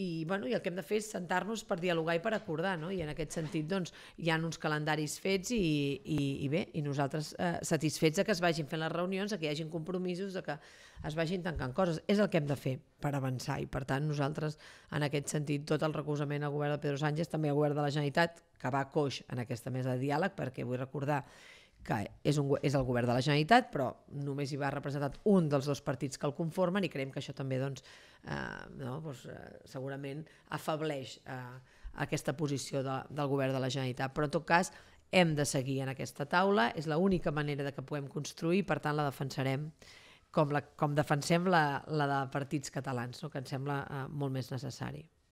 i, bueno, i el que hem de fer és sentar-nos per dialogar i per acordar, no? i en aquest sentit doncs, hi ha uns calendaris fets i, i, i bé, i nosaltres eh, satisfets de que es vagin fent les reunions, de que hi hagin compromisos, de que es vagin tancant coses. És el que hem de fer per avançar i per tant nosaltres en aquest sentit tot el recolzament al govern de Pedro Sánchez, també al govern de la Generalitat, que va coix en aquesta mesa de diàleg, perquè vull recordar que és, un, és el govern de la Generalitat, però només hi va representat un dels dos partits que el conformen i creiem que això també doncs, eh, no, doncs, eh, segurament afableix eh, aquesta posició de, del govern de la Generalitat. Però en tot cas hem de seguir en aquesta taula, és l'única manera de que puguem construir, per tant la defensarem com, la, com defensem la, la de partits catalans, no? que ens sembla eh, molt més necessari.